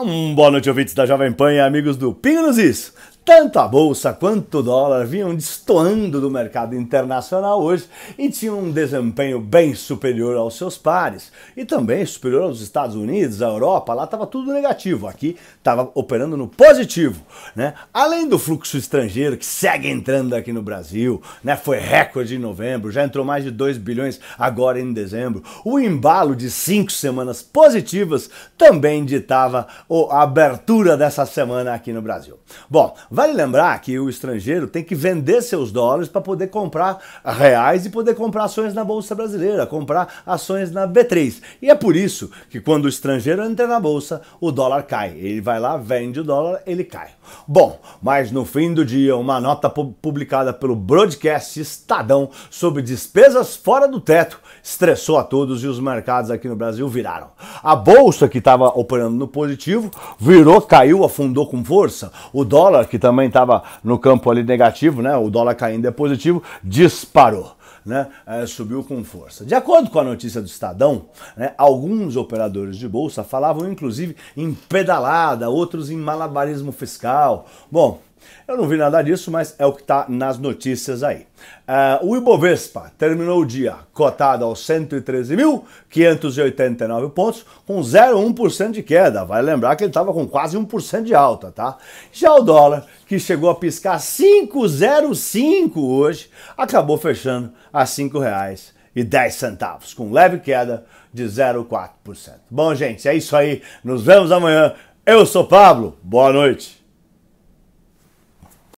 Um boa noite, ouvintes da Jovem Pan e amigos do Pingo nos Is. Tanto a bolsa quanto o dólar vinham destoando do mercado internacional hoje e tinham um desempenho bem superior aos seus pares e também superior aos Estados Unidos, à Europa. Lá estava tudo negativo, aqui estava operando no positivo. Né? Além do fluxo estrangeiro que segue entrando aqui no Brasil, né? foi recorde em novembro, já entrou mais de 2 bilhões agora em dezembro. O embalo de cinco semanas positivas também ditava a abertura dessa semana aqui no Brasil. Bom, Vale lembrar que o estrangeiro tem que vender seus dólares para poder comprar reais e poder comprar ações na Bolsa Brasileira, comprar ações na B3. E é por isso que quando o estrangeiro entra na Bolsa, o dólar cai. Ele vai lá, vende o dólar, ele cai. Bom, mas no fim do dia, uma nota publicada pelo broadcast Estadão sobre despesas fora do teto estressou a todos e os mercados aqui no Brasil viraram. A bolsa que estava operando no positivo virou, caiu, afundou com força. O dólar, que também estava no campo ali negativo, né? O dólar caindo é positivo, disparou. Né, é, subiu com força. De acordo com a notícia do Estadão, né, alguns operadores de bolsa falavam inclusive em pedalada, outros em malabarismo fiscal. Bom, eu não vi nada disso, mas é o que está nas notícias aí. Uh, o Ibovespa terminou o dia cotado aos 113.589 pontos, com 0,1% de queda. Vai lembrar que ele estava com quase 1% de alta, tá? Já o dólar, que chegou a piscar 5,05 hoje, acabou fechando a R$ 5,10, e 10 centavos, com leve queda de 0,4%. Bom, gente, é isso aí. Nos vemos amanhã. Eu sou Pablo. Boa noite.